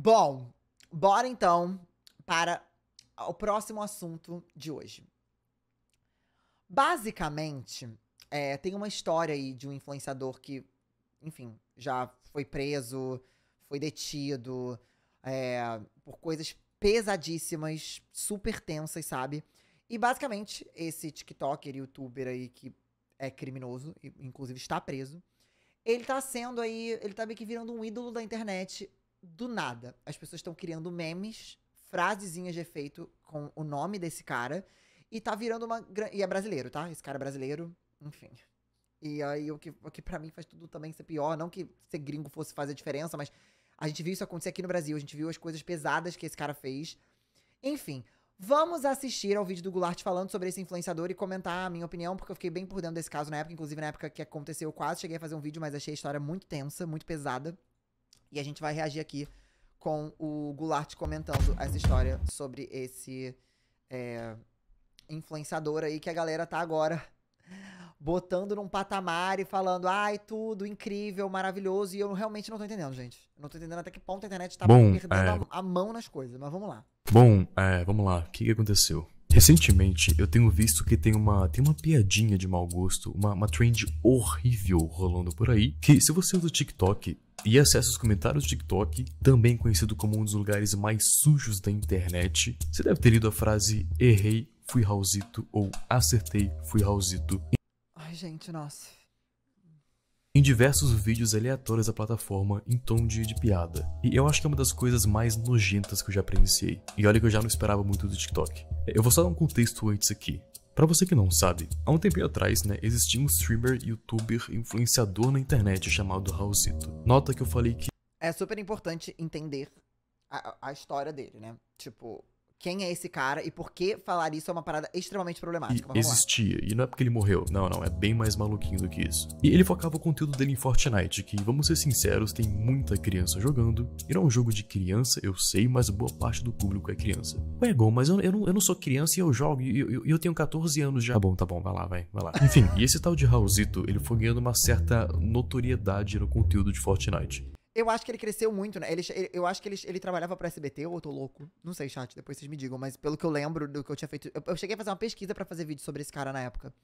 Bom, bora então para o próximo assunto de hoje. Basicamente, é, tem uma história aí de um influenciador que, enfim, já foi preso, foi detido é, por coisas pesadíssimas, super tensas, sabe? E basicamente, esse TikToker, youtuber aí que é criminoso, inclusive está preso, ele tá sendo aí, ele tá meio que virando um ídolo da internet do nada. As pessoas estão criando memes, frasezinhas de efeito com o nome desse cara. E tá virando uma. E é brasileiro, tá? Esse cara é brasileiro, enfim. E aí o que, o que pra mim faz tudo também ser pior. Não que ser gringo fosse fazer diferença, mas a gente viu isso acontecer aqui no Brasil. A gente viu as coisas pesadas que esse cara fez. Enfim, vamos assistir ao vídeo do Goulart falando sobre esse influenciador e comentar a minha opinião, porque eu fiquei bem por dentro desse caso na época. Inclusive, na época que aconteceu, eu quase cheguei a fazer um vídeo, mas achei a história muito tensa, muito pesada. E a gente vai reagir aqui com o Goulart comentando essa história sobre esse é, influenciador aí que a galera tá agora botando num patamar e falando, ai, tudo incrível, maravilhoso. E eu realmente não tô entendendo, gente. não tô entendendo até que ponto a internet tá Bom, perdendo é... a, mão nas coisas, mas vamos lá. Bom, é, vamos lá. O que, que aconteceu? Recentemente, eu tenho visto que tem uma, tem uma piadinha de mau gosto, uma, uma trend horrível rolando por aí, que se você usa o TikTok, e acessa os comentários do TikTok, também conhecido como um dos lugares mais sujos da internet. Você deve ter lido a frase errei, fui Raulzito ou acertei, fui Raulzito. Ai, gente, nossa. Em diversos vídeos aleatórios da plataforma em tom de, de piada. E eu acho que é uma das coisas mais nojentas que eu já presenciei. E olha que eu já não esperava muito do TikTok. Eu vou só dar um contexto antes aqui. Para você que não sabe, há um tempinho atrás, né, existia um streamer, youtuber, influenciador na internet chamado Raulzito. Nota que eu falei que. É super importante entender a, a história dele, né? Tipo, quem é esse cara e por que falar isso é uma parada extremamente problemática. E existia, e não é porque ele morreu, não, não, é bem mais maluquinho do que isso. E ele focava o conteúdo dele em Fortnite, que, vamos ser sinceros, tem muita criança jogando, e não é um jogo de criança, eu sei, mas boa parte do público é criança. Ué, Gon, mas eu, eu, não, eu não sou criança e eu jogo, e eu, eu, eu, tenho 14 anos já. Tá bom, tá bom, vai lá, vai, vai lá. Enfim, e esse tal de Raulzito, ele foi ganhando uma certa notoriedade no conteúdo de Fortnite. Eu acho que ele cresceu muito, né? Ele, eu acho que ele, ele trabalhava pra SBT ou eu tô louco? Não sei, chat, depois vocês me digam, mas pelo que eu lembro do que eu tinha feito. Eu, eu cheguei a fazer uma pesquisa para fazer vídeo sobre esse cara na época.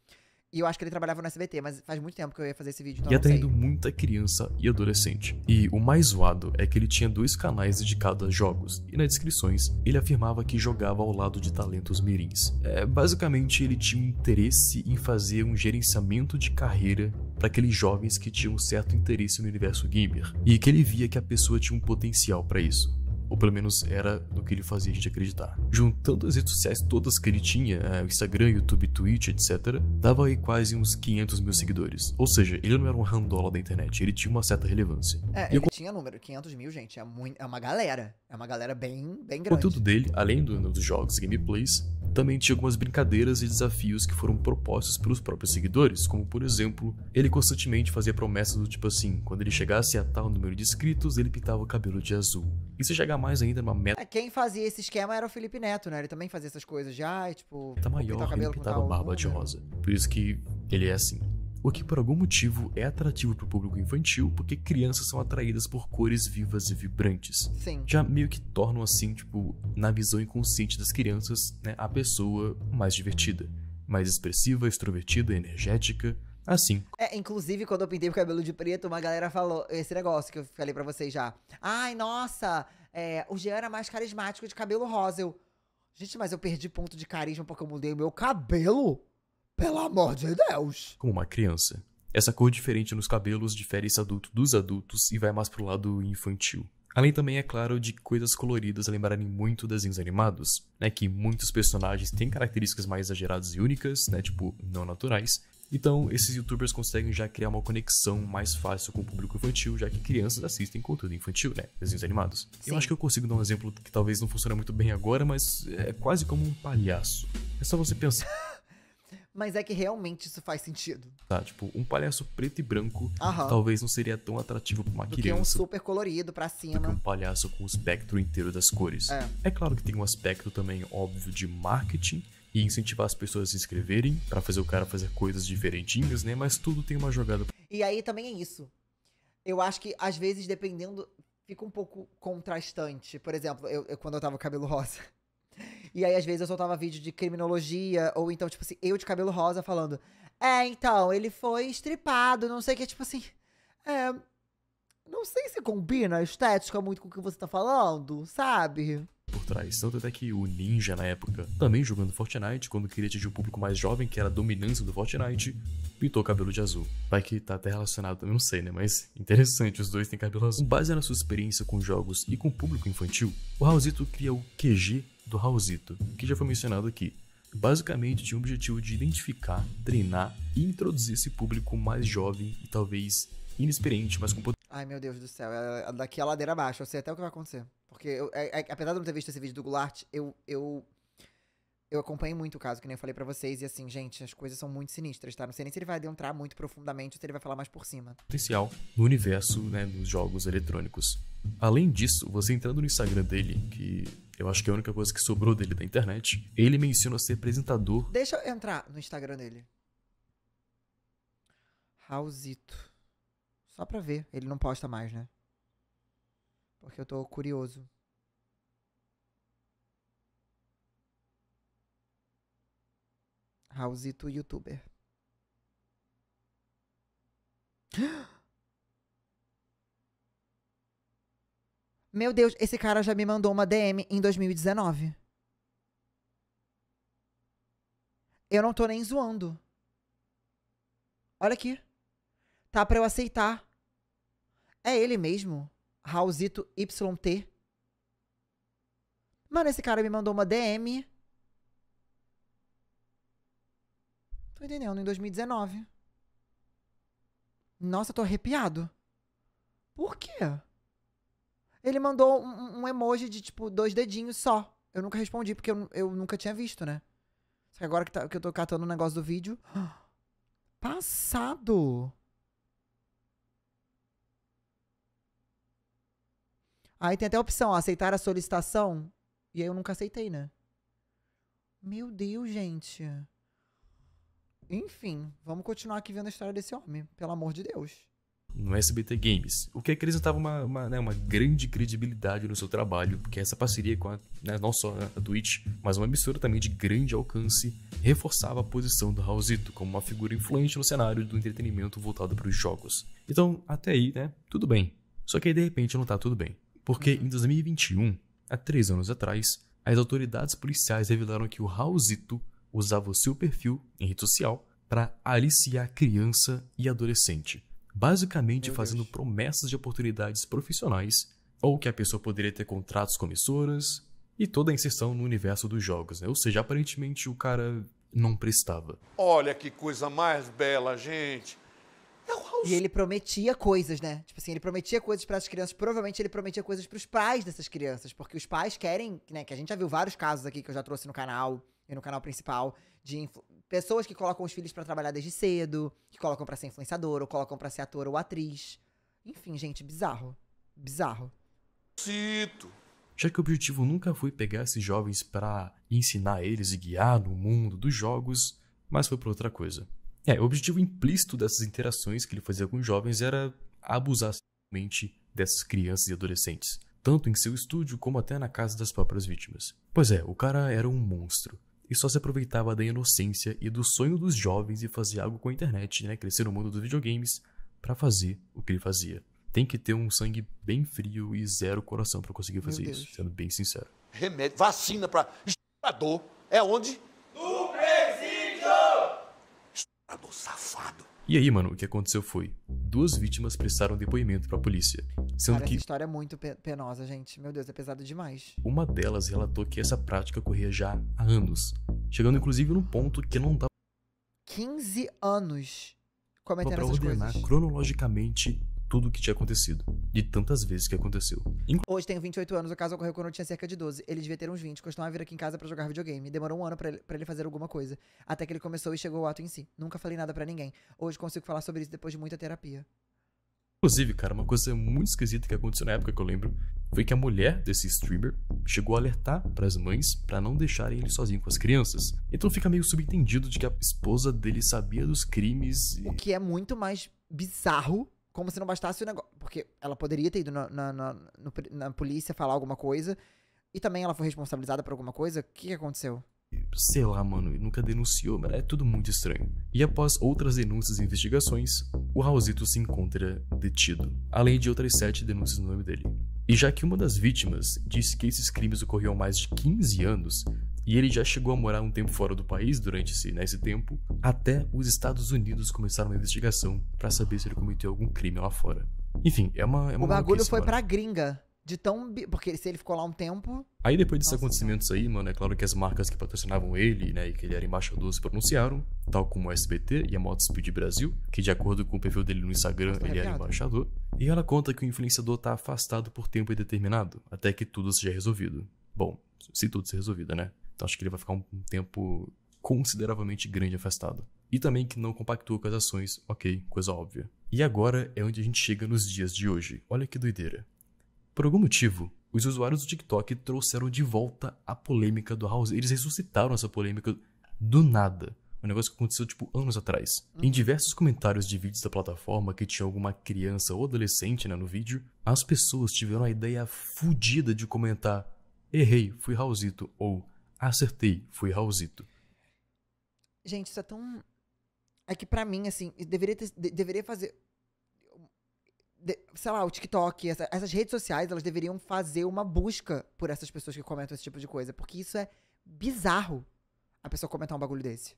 E eu acho que ele trabalhava no SBT, mas faz muito tempo que eu ia fazer esse vídeo, então e atraindo muita criança e adolescente. E o mais zoado é que ele tinha dois canais dedicados a jogos, e nas descrições ele afirmava que jogava ao lado de talentos mirins. É, basicamente, ele tinha um interesse em fazer um gerenciamento de carreira para aqueles jovens que tinham um certo interesse no universo gamer, e que ele via que a pessoa tinha um potencial para isso. Ou pelo menos era no que ele fazia a gente acreditar. Juntando as redes sociais todas que ele tinha, é, Instagram, YouTube, Twitch, etc., dava aí quase uns 500 mil seguidores. Ou seja, ele não era um randola da internet, ele tinha uma certa relevância. É, ele eu... tinha número, 500 mil, gente, é, muito, é uma galera. É uma galera bem, bem grande. O conteúdo dele, além do, dos jogos gameplays, também tinha algumas brincadeiras e desafios que foram propostos pelos próprios seguidores, como por exemplo, ele constantemente fazia promessas do tipo assim: quando ele chegasse a tal número de inscritos, ele pintava o cabelo de azul. E se chegar mais ainda, uma meta. É, quem fazia esse esquema era o Felipe Neto, né? Ele também fazia essas coisas já, tipo. Tá maior, ele pintava barba de rosa. Por isso que ele é assim o que por algum motivo é atrativo para o público infantil, porque crianças são atraídas por cores vivas e vibrantes. Sim. Já meio que tornam assim, tipo, na visão inconsciente das crianças, né, a pessoa mais divertida, mais expressiva, extrovertida, energética, assim. É, inclusive, quando eu pintei o cabelo de preto, uma galera falou esse negócio que eu falei para vocês já. Ai, nossa, é, o Jean era mais carismático de cabelo rosa. Eu, Gente, mas eu perdi ponto de carisma porque eu mudei o meu cabelo? Pelo amor de Deus! Como uma criança. Essa cor diferente nos cabelos difere esse adulto dos adultos e vai mais pro lado infantil. Além também, é claro, de coisas coloridas lembrarem muito desenhos animados, né? Que muitos personagens têm características mais exageradas e únicas, né? Tipo, não naturais. Então, esses youtubers conseguem já criar uma conexão mais fácil com o público infantil, já que crianças assistem conteúdo infantil, né? Desenhos animados. Sim. Eu acho que eu consigo dar um exemplo que talvez não funcione muito bem agora, mas é quase como um palhaço. É só você pensar. mas é que realmente isso faz sentido. Tá, tipo, um palhaço preto e branco Aham. talvez não seria tão atrativo pra uma do criança. Que um super colorido pra cima. Do que um palhaço com o espectro inteiro das cores. É. é claro que tem um aspecto também óbvio de marketing e incentivar as pessoas a se inscreverem para fazer o cara fazer coisas diferentinhas, né? Mas tudo tem uma jogada. E aí também é isso. Eu acho que às vezes dependendo fica um pouco contrastante. Por exemplo, eu, eu quando eu tava com cabelo rosa e aí, às vezes, eu soltava vídeo de criminologia, ou então, tipo assim, eu de cabelo rosa falando. É, então, ele foi estripado, não sei o que, tipo assim. É. Não sei se combina a estética muito com o que você tá falando, sabe? por trás. Tanto até que o Ninja, na época, também jogando Fortnite, quando queria atingir o público mais jovem, que era a dominância do Fortnite, pintou cabelo de azul. Vai que tá até relacionado também, não sei, né? Mas interessante, os dois têm cabelo azul. Com base na sua experiência com jogos e com o público infantil, o Raulzito cria o QG do Raulzito, que já foi mencionado aqui. Basicamente tinha o objetivo de identificar, treinar e introduzir esse público mais jovem e talvez inexperiente, mas com Ai meu Deus do céu, é, é daqui a ladeira abaixo, eu sei até o que vai acontecer. Porque eu, é, é, apesar de eu não ter visto esse vídeo do Goulart, eu, eu eu acompanho muito o caso, que nem eu falei para vocês, e assim, gente, as coisas são muito sinistras, tá? Não sei nem se ele vai adentrar muito profundamente ou se ele vai falar mais por cima. Potencial no universo, né, dos jogos eletrônicos. Além disso, você entrando no Instagram dele, que eu acho que é a única coisa que sobrou dele da internet, ele menciona ser apresentador. Deixa eu entrar no Instagram dele. Raulzito. Só pra ver. Ele não posta mais, né? Porque eu tô curioso. Raulzito youtuber. Meu Deus, esse cara já me mandou uma DM em 2019. Eu não tô nem zoando. Olha aqui. Tá pra eu aceitar. É ele mesmo. Raulzito YT. Mano, esse cara me mandou uma DM Tô entendendo, em 2019. Nossa, tô arrepiado. Por quê? Ele mandou um, um emoji de, tipo, dois dedinhos só. Eu nunca respondi, porque eu, eu nunca tinha visto, né? Só que agora que, tá, que eu tô catando o negócio do vídeo. Passado! Aí tem até a opção, ó, aceitar a solicitação. E aí eu nunca aceitei, né? Meu Deus, gente. Enfim, vamos continuar aqui vendo a história desse homem, pelo amor de Deus. No SBT Games, o que acrescentava é uma, uma, né, uma grande credibilidade no seu trabalho, porque essa parceria com a, né, não só a Twitch, mas uma emissora também de grande alcance, reforçava a posição do Raulzito como uma figura influente no cenário do entretenimento voltado para os jogos. Então, até aí, né, tudo bem. Só que aí de repente não tá tudo bem. Porque uhum. em 2021, há três anos atrás, as autoridades policiais revelaram que o Raulzito usava o seu perfil em rede social para aliciar criança e adolescente, basicamente Meu fazendo Deus. promessas de oportunidades profissionais ou que a pessoa poderia ter contratos com emissoras e toda a inserção no universo dos jogos, né? ou seja, aparentemente o cara não prestava. Olha que coisa mais bela, gente. É e ele prometia coisas, né? Tipo assim, ele prometia coisas para as crianças. Provavelmente ele prometia coisas para os pais dessas crianças, porque os pais querem, né? Que a gente já viu vários casos aqui que eu já trouxe no canal e no canal principal de pessoas que colocam os filhos para trabalhar desde cedo, que colocam para ser influenciador, ou colocam para ser ator ou atriz. Enfim, gente, bizarro. Bizarro. Cito. Já que o objetivo nunca foi pegar esses jovens para ensinar eles e guiar no mundo dos jogos, mas foi para outra coisa. É, o objetivo implícito dessas interações que ele fazia com os jovens era abusar sexualmente dessas crianças e adolescentes, tanto em seu estúdio como até na casa das próprias vítimas. Pois é, o cara era um monstro e só se aproveitava da inocência e do sonho dos jovens e fazia algo com a internet, né? Crescer no mundo dos videogames para fazer o que ele fazia. Tem que ter um sangue bem frio e zero coração para conseguir fazer isso, sendo bem sincero. Remédio, vacina para estuprador é onde? No presídio! Estuprador safado. E aí, mano, o que aconteceu foi: duas vítimas prestaram depoimento para a polícia, sendo Cara, que essa história é muito penosa, gente. Meu Deus, é pesado demais. Uma delas relatou que essa prática ocorria já há anos, chegando inclusive num ponto que não dá 15 anos cometendo pra essas ordenar coisas. cronologicamente tudo o que tinha acontecido. De tantas vezes que aconteceu. Inclu Hoje tenho 28 anos, o caso ocorreu quando eu tinha cerca de 12. Ele devia ter uns 20, costumava vir aqui em casa para jogar videogame. Demorou um ano para ele, pra ele fazer alguma coisa. Até que ele começou e chegou o ato em si. Nunca falei nada para ninguém. Hoje consigo falar sobre isso depois de muita terapia. Inclusive, cara, uma coisa muito esquisita que aconteceu na época que eu lembro foi que a mulher desse streamer chegou a alertar para as mães para não deixarem ele sozinho com as crianças. Então fica meio subentendido de que a esposa dele sabia dos crimes. E... O que é muito mais bizarro como se não bastasse o negócio. Porque ela poderia ter ido na, na, na, na, polícia falar alguma coisa. E também ela foi responsabilizada por alguma coisa. O que, que aconteceu? Sei lá, mano, nunca denunciou, mas é tudo muito estranho. E após outras denúncias e investigações, o Raulzito se encontra detido, além de outras sete denúncias no nome dele. E já que uma das vítimas disse que esses crimes ocorriam há mais de 15 anos, e ele já chegou a morar um tempo fora do país durante esse, né, esse tempo, até os Estados Unidos começaram uma investigação para saber se ele cometeu algum crime lá fora. Enfim, é uma. É uma o bagulho foi para pra gringa. De tão. Porque se ele ficou lá um tempo. Aí depois desses Nossa, acontecimentos aí, mano, é claro que as marcas que patrocinavam ele, né, e que ele era embaixador se pronunciaram, tal como o SBT e a Motospeed Brasil, que de acordo com o perfil dele no Instagram, tá ele era embaixador. E ela conta que o influenciador tá afastado por tempo indeterminado, até que tudo seja resolvido. Bom, se tudo ser resolvido, né? Então acho que ele vai ficar um, tempo consideravelmente grande afastado. E também que não compactua com as ações, ok, coisa óbvia. E agora é onde a gente chega nos dias de hoje. Olha que doideira. Por algum motivo, os usuários do TikTok trouxeram de volta a polêmica do House. Eles ressuscitaram essa polêmica do nada. Um negócio que aconteceu, tipo, anos atrás. Em uhum. diversos comentários de vídeos da plataforma que tinha alguma criança ou adolescente né, no vídeo, as pessoas tiveram a ideia fodida de comentar: errei, fui Raulzito, ou Acertei, fui Raulzito. Gente, isso é tão. É que pra mim, assim, deveria, ter, de, deveria fazer. De, sei lá, o TikTok, essa, essas redes sociais, elas deveriam fazer uma busca por essas pessoas que comentam esse tipo de coisa. Porque isso é bizarro a pessoa comentar um bagulho desse.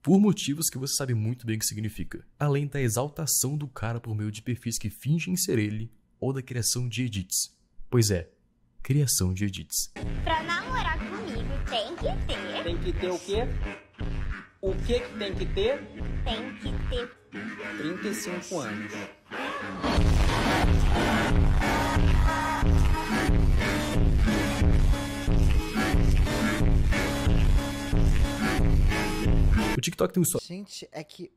Por motivos que você sabe muito bem o que significa, além da exaltação do cara por meio de perfis que fingem ser ele ou da criação de edits. Pois é, criação de edits. Pra namorar tem que ter. Tem que ter o quê? O que que tem que ter? Tem que ter 35 anos. O TikTok tem um só. Gente, é que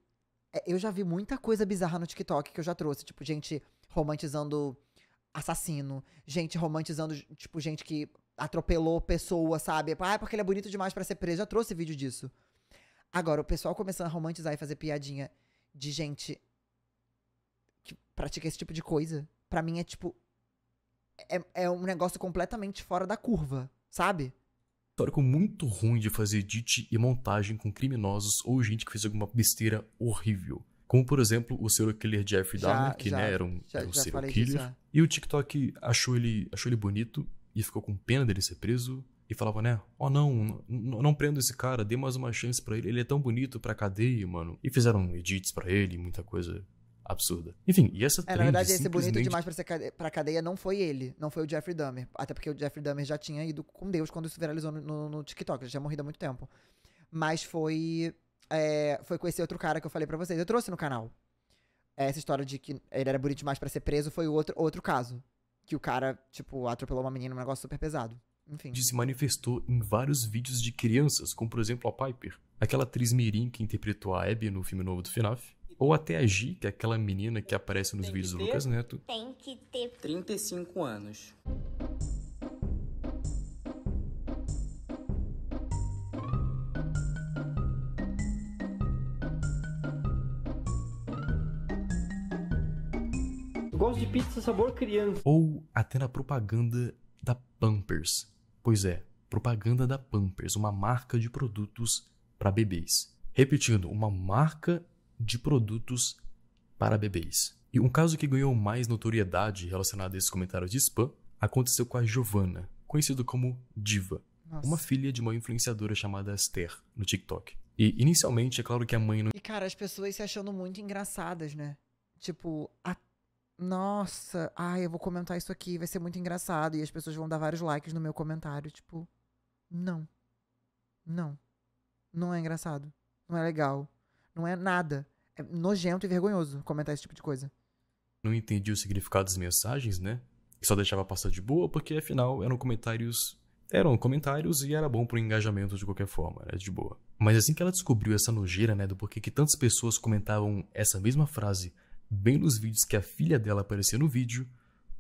é, eu já vi muita coisa bizarra no TikTok que eu já trouxe, tipo gente romantizando assassino, gente romantizando, tipo, gente que atropelou pessoa, sabe? Ah, porque ele é bonito demais para ser preso. Já trouxe vídeo disso. Agora, o pessoal começando a romantizar e fazer piadinha de gente que pratica esse tipo de coisa, para mim é tipo. É, é um negócio completamente fora da curva, sabe? Histórico muito ruim de fazer edit e montagem com criminosos ou gente que fez alguma besteira horrível. Como, por exemplo, o serial killer Jeff Dahmer, que já, né, era um, já, era um serial killer. Disso, E o TikTok achou ele, achou ele bonito e ficou com pena dele ser preso e falava, né? Ó, oh, não, não prendo esse cara, dê mais uma chance para ele, ele é tão bonito pra cadeia, mano. E fizeram edits para ele, muita coisa absurda. Enfim, e essa trend, é, Na verdade, simplesmente... esse bonito demais pra, ser cadeia, pra cadeia não foi ele, não foi o Jeffrey Dahmer. Até porque o Jeffrey Dahmer já tinha ido com Deus quando isso viralizou no, no, no TikTok, já tinha morrido há muito tempo. Mas foi. É, foi com esse outro cara que eu falei para vocês. Eu trouxe no canal. Essa história de que ele era bonito demais para ser preso foi outro, outro caso que o cara, tipo, atropelou uma menina, um negócio super pesado. Enfim. Se manifestou em vários vídeos de crianças, como por exemplo a Piper, aquela atriz Mirim que interpretou a Abby no filme novo do FNAF, ou até a G, que é aquela menina que aparece nos vídeos do Lucas Neto. Tem que ter 35 anos. Gosto de pizza sabor criança. Ou até na propaganda da Pampers. Pois é, propaganda da Pampers, uma marca de produtos para bebês. Repetindo, uma marca de produtos para bebês. E um caso que ganhou mais notoriedade relacionado a esses comentários de spam aconteceu com a Giovanna, conhecido como Diva, Nossa. uma filha de uma influenciadora chamada Esther no TikTok. E inicialmente é claro que a mãe não. E cara, as pessoas se achando muito engraçadas, né? Tipo, a nossa, ai, eu vou comentar isso aqui, vai ser muito engraçado. E as pessoas vão dar vários likes no meu comentário. Tipo, não. Não. Não é engraçado. Não é legal. Não é nada. É nojento e vergonhoso comentar esse tipo de coisa. Não entendi o significado das mensagens, né? E só deixava passar de boa, porque afinal eram comentários. Eram comentários e era bom pro engajamento de qualquer forma, era de boa. Mas assim que ela descobriu essa nojeira, né, do porquê que tantas pessoas comentavam essa mesma frase bem nos vídeos que a filha dela aparecia no vídeo,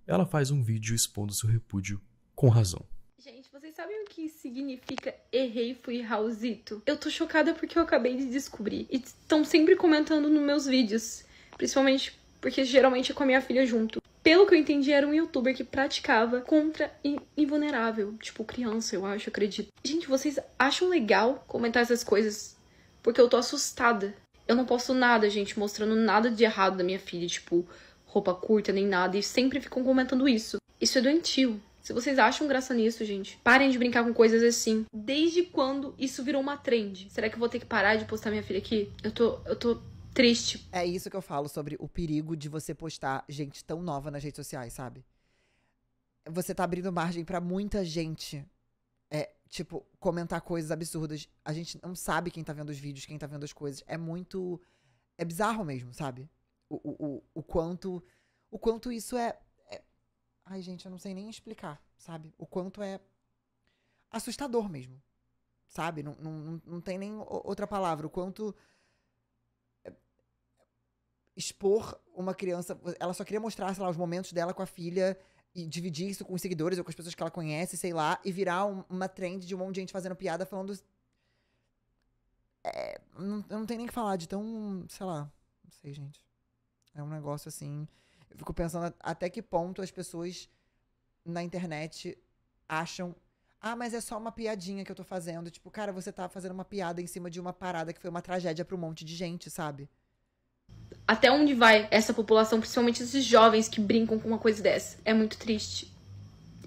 ela faz um vídeo expondo seu repúdio com razão. Gente, vocês sabem o que significa errei fui Raulzito? Eu tô chocada porque eu acabei de descobrir. E estão sempre comentando nos meus vídeos. Principalmente porque geralmente é com a minha filha junto. Pelo que eu entendi, era um youtuber que praticava contra invulnerável. Tipo, criança, eu acho, acredito. Gente, vocês acham legal comentar essas coisas? Porque eu tô assustada eu não posto nada, gente, mostrando nada de errado da minha filha, tipo, roupa curta nem nada, e sempre ficam comentando isso. Isso é doentio. Se vocês acham graça nisso, gente, parem de brincar com coisas assim. Desde quando isso virou uma trend? Será que eu vou ter que parar de postar minha filha aqui? Eu tô, eu tô triste. É isso que eu falo sobre o perigo de você postar gente tão nova nas redes sociais, sabe? Você tá abrindo margem para muita gente é, tipo, comentar coisas absurdas. A gente não sabe quem tá vendo os vídeos, quem tá vendo as coisas. É muito. É bizarro mesmo, sabe? O, o, o, o quanto. O quanto isso é, é. Ai, gente, eu não sei nem explicar, sabe? O quanto é assustador mesmo. Sabe? Não, não, não tem nem outra palavra. O quanto é, expor uma criança. Ela só queria mostrar, sei lá, os momentos dela com a filha e dividir isso com os seguidores ou com as pessoas que ela conhece, sei lá, e virar um, uma trend de um monte de gente fazendo piada falando. É, não, eu não tenho nem que falar de tão. sei lá. Não sei, gente. É um negócio assim. Eu fico pensando até que ponto as pessoas na internet acham. Ah, mas é só uma piadinha que eu tô fazendo. Tipo, cara, você tá fazendo uma piada em cima de uma parada que foi uma tragédia pra um monte de gente, sabe? até onde vai essa população, principalmente esses jovens que brincam com uma coisa dessa? É muito triste.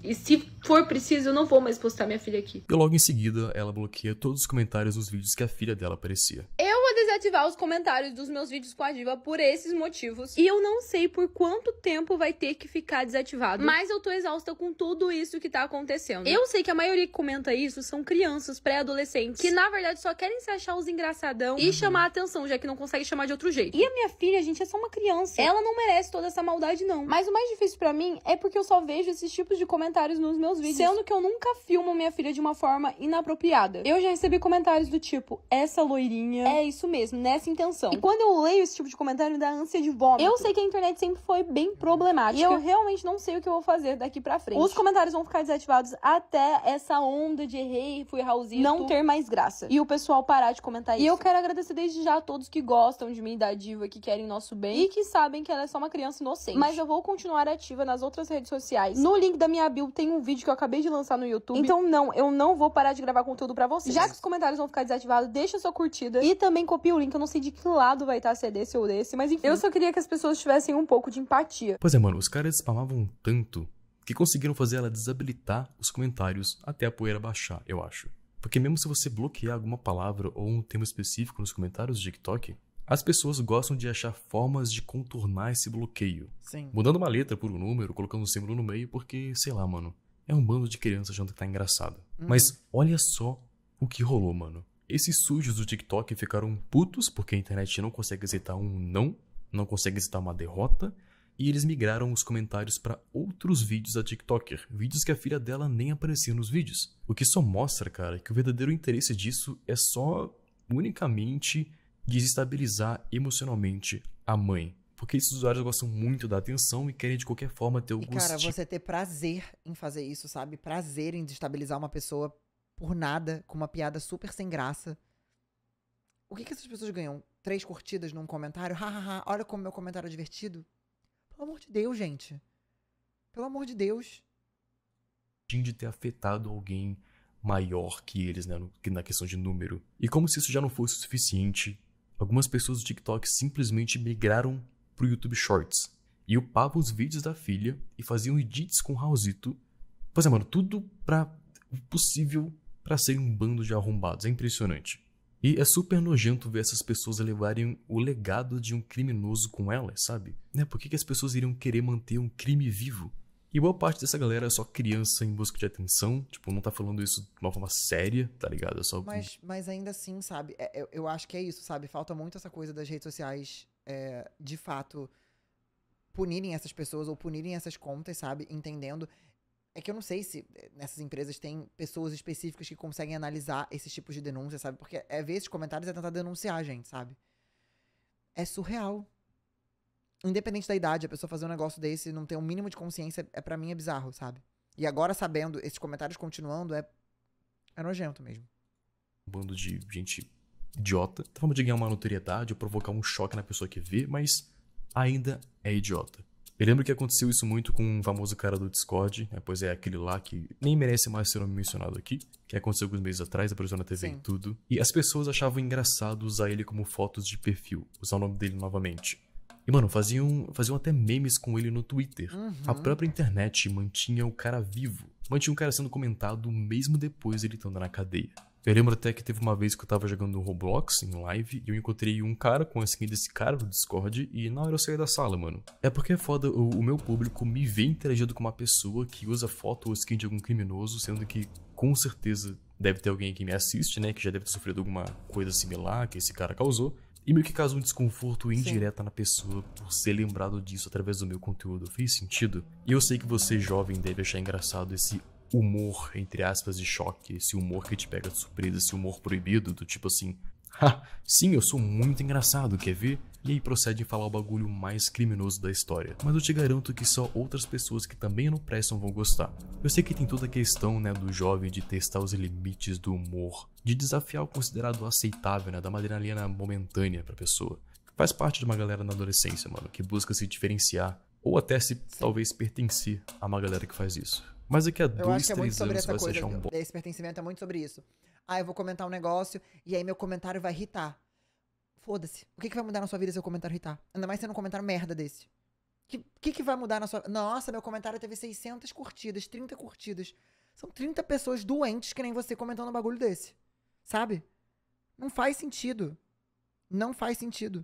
E se for preciso, eu não vou mais postar minha filha aqui. E logo em seguida, ela bloqueia todos os comentários dos vídeos que a filha dela aparecia. Eu desativar os comentários dos meus vídeos com a Diva por esses motivos. E eu não sei por quanto tempo vai ter que ficar desativado. Mas eu tô exausta com tudo isso que tá acontecendo. Eu sei que a maioria que comenta isso são crianças, pré-adolescentes, que na verdade só querem se achar os engraçadão e uhum. chamar a atenção, já que não consegue chamar de outro jeito. E a minha filha, gente, é só uma criança. Ela não merece toda essa maldade, não. Mas o mais difícil para mim é porque eu só vejo esses tipos de comentários nos meus vídeos. Sendo que eu nunca filmo minha filha de uma forma inapropriada. Eu já recebi comentários do tipo, essa loirinha. É isso mesmo mesmo, nessa intenção. E quando eu leio esse tipo de comentário, me dá ânsia de vômito. Eu sei que a internet sempre foi bem problemática. E eu realmente não sei o que eu vou fazer daqui pra frente. Os comentários vão ficar desativados até essa onda de errei, fui Raulzito. Não ter mais graça. E o pessoal parar de comentar e isso. E eu quero agradecer desde já a todos que gostam de mim e da diva, que querem nosso bem. E que sabem que ela é só uma criança inocente. Mas eu vou continuar ativa nas outras redes sociais. No link da minha bio tem um vídeo que eu acabei de lançar no YouTube. Então não, eu não vou parar de gravar conteúdo para vocês. Já que os comentários vão ficar desativados, deixa sua curtida. E também copia o link, eu não sei de que lado vai estar, tá, se é desse ou desse, mas enfim. Eu só queria que as pessoas tivessem um pouco de empatia. Pois é, mano, os caras spamavam tanto que conseguiram fazer ela desabilitar os comentários até a poeira baixar, eu acho. Porque mesmo se você bloquear alguma palavra ou um tema específico nos comentários do TikTok, as pessoas gostam de achar formas de contornar esse bloqueio. Sim. Mudando uma letra por um número, colocando um símbolo no meio, porque, sei lá, mano, é um bando de crianças achando que tá engraçado. Uhum. Mas olha só o que rolou, mano. Esses sujos do TikTok ficaram putos porque a internet não consegue aceitar um não, não consegue aceitar uma derrota, e eles migraram os comentários para outros vídeos da TikToker, vídeos que a filha dela nem aparecia nos vídeos. O que só mostra, cara, que o verdadeiro interesse disso é só unicamente desestabilizar emocionalmente a mãe. Porque esses usuários gostam muito da atenção e querem de qualquer forma ter o e, gosto. Cara, você ter prazer em fazer isso, sabe? Prazer em destabilizar uma pessoa por nada, com uma piada super sem graça. O que, que essas pessoas ganham? Três curtidas num comentário? Hahaha, olha como meu comentário é divertido. Pelo amor de Deus, gente. Pelo amor de Deus. De ter afetado alguém maior que eles, né, na questão de número. E como se isso já não fosse o suficiente, algumas pessoas do TikTok simplesmente migraram pro YouTube Shorts e upavam os vídeos da filha e faziam edits com o Raulzito. Pois é, mano, tudo pra possível para serem um bando de arrombados. É impressionante. E é super nojento ver essas pessoas levarem o legado de um criminoso com elas, sabe? Né? Por que, que as pessoas iriam querer manter um crime vivo? E boa parte dessa galera é só criança em busca de atenção, tipo, não tá falando isso de uma forma séria, tá ligado? É só... mas, mas ainda assim, sabe? É, eu, eu acho que é isso, sabe? Falta muito essa coisa das redes sociais, é, de fato, punirem essas pessoas ou punirem essas contas, sabe? Entendendo. É que eu não sei se eh, nessas empresas tem pessoas específicas que conseguem analisar esses tipos de denúncias sabe? Porque é ver esses comentários é tentar denunciar a gente, sabe? É surreal. Independente da idade, a pessoa fazer um negócio desse e não ter o um mínimo de consciência, é para mim é bizarro, sabe? E agora sabendo, esses comentários continuando, é, é nojento mesmo. Um bando de gente idiota. Tava de ganhar uma notoriedade ou provocar um choque na pessoa que vê, mas ainda é idiota. Eu lembro que aconteceu isso muito com um famoso cara do Discord, né? pois é aquele lá que nem merece mais ser mencionado aqui, que aconteceu alguns meses atrás, apareceu na TV Sim. e tudo. E as pessoas achavam engraçado usar ele como fotos de perfil, usar o nome dele novamente. E, mano, faziam, faziam até memes com ele no Twitter. Uhum. A própria internet mantinha o cara vivo. Mantinha o cara sendo comentado mesmo depois ele estando na cadeia. Eu lembro até que teve uma vez que eu tava jogando Roblox em live e eu encontrei um cara com a skin desse cara no Discord e na hora eu saí da sala, mano. É porque é foda, o, o meu público me vê interagindo com uma pessoa que usa foto ou skin de algum criminoso, sendo que com certeza deve ter alguém que me assiste, né, que já deve ter sofrido alguma coisa similar que esse cara causou. E meio que causa um desconforto indireta Sim. na pessoa por ser lembrado disso através do meu conteúdo. Fez sentido? E eu sei que você, jovem, deve achar engraçado esse humor, entre aspas, de choque, esse humor que te pega de surpresa, esse humor proibido, do tipo assim, ha, sim, eu sou muito engraçado, quer ver? E aí procede em falar o bagulho mais criminoso da história. Mas eu te garanto que só outras pessoas que também não prestam vão gostar. Eu sei que tem toda a questão, né, do jovem de testar os limites do humor, de desafiar o considerado aceitável, né, da adrenalina né, momentânea pra pessoa. Faz parte de uma galera na adolescência, mano, que busca se diferenciar, ou até se talvez pertencer a uma galera que faz isso. Mas daqui é a é dois, três é anos vai coisa, um bom. Esse pertencimento é muito sobre isso. Ah, eu vou comentar um negócio e aí meu comentário vai irritar. Foda-se. O que, que vai mudar na sua vida se eu comentário irritar? Ainda mais sendo um comentário merda desse. O que, que, que vai mudar na sua. Nossa, meu comentário teve 600 curtidas, 30 curtidas. São 30 pessoas doentes que nem você comentando um bagulho desse. Sabe? Não faz sentido. Não faz sentido.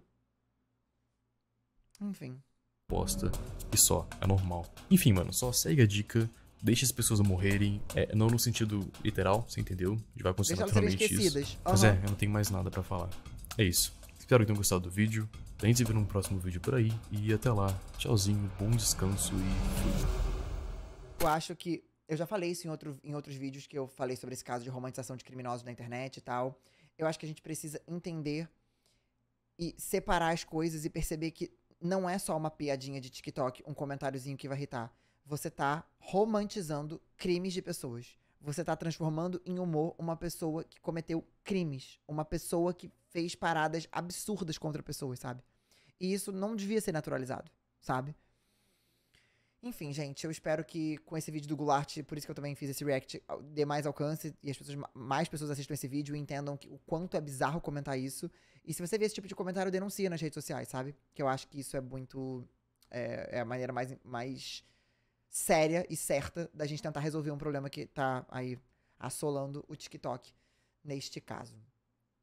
Enfim. Posta. E só. É normal. Enfim, mano, só segue a dica deixa as pessoas morrerem, é, não no sentido literal, você entendeu? A gente vai acontecer naturalmente isso. Uhum. Mas é, eu não tenho mais nada para falar. É isso. Espero que tenham gostado do vídeo. A gente se vê num próximo vídeo por aí. E até lá. Tchauzinho, bom descanso e tudo. Eu acho que. Eu já falei isso em, outro, em outros vídeos que eu falei sobre esse caso de romantização de criminosos na internet e tal. Eu acho que a gente precisa entender e separar as coisas e perceber que não é só uma piadinha de TikTok, um comentáriozinho que vai irritar você tá romantizando crimes de pessoas. Você tá transformando em humor uma pessoa que cometeu crimes, uma pessoa que fez paradas absurdas contra pessoas, sabe? E isso não devia ser naturalizado, sabe? Enfim, gente, eu espero que com esse vídeo do Goulart, por isso que eu também fiz esse react, dê mais alcance e as pessoas, mais pessoas assistam esse vídeo e entendam que, o quanto é bizarro comentar isso. E se você vê esse tipo de comentário, denuncia nas redes sociais, sabe? Que eu acho que isso é muito. É, é a maneira mais, mais séria e certa da gente tentar resolver um problema que tá aí assolando o TikTok neste caso.